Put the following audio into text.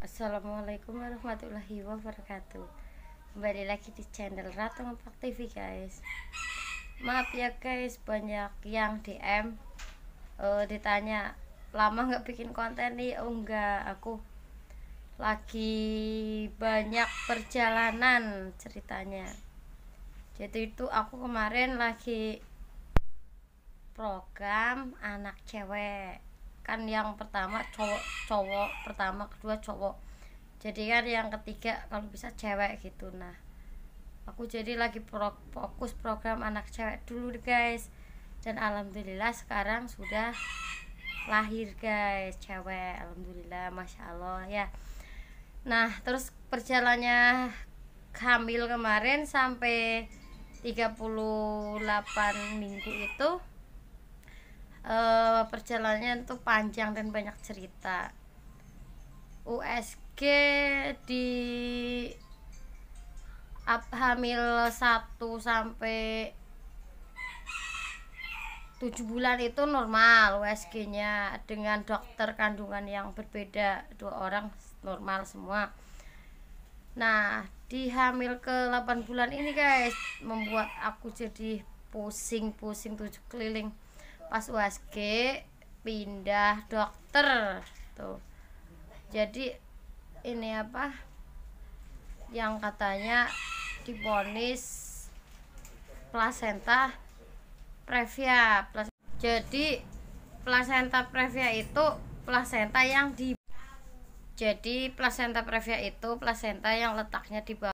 Assalamualaikum warahmatullahi wabarakatuh Kembali lagi di channel Ratu Ngepak TV guys Maaf ya guys banyak yang DM uh, eh, Ditanya lama nggak bikin konten nih Oh enggak aku lagi banyak perjalanan ceritanya Jadi itu aku kemarin lagi program anak cewek kan yang pertama cowok cowok pertama kedua cowok jadi kan yang ketiga kalau bisa cewek gitu nah aku jadi lagi pro fokus program anak cewek dulu guys dan alhamdulillah sekarang sudah lahir guys cewek alhamdulillah masya allah ya nah terus perjalannya hamil kemarin sampai 38 minggu itu uh, perjalanannya itu panjang dan banyak cerita USG di up, hamil 1 sampai 7 bulan itu normal USG-nya dengan dokter kandungan yang berbeda dua orang normal semua nah di hamil ke 8 bulan ini guys membuat aku jadi pusing-pusing tujuh keliling pas USG pindah dokter tuh jadi ini apa yang katanya diponis plasenta previa jadi plasenta previa itu plasenta yang di jadi plasenta previa itu plasenta yang letaknya di bawah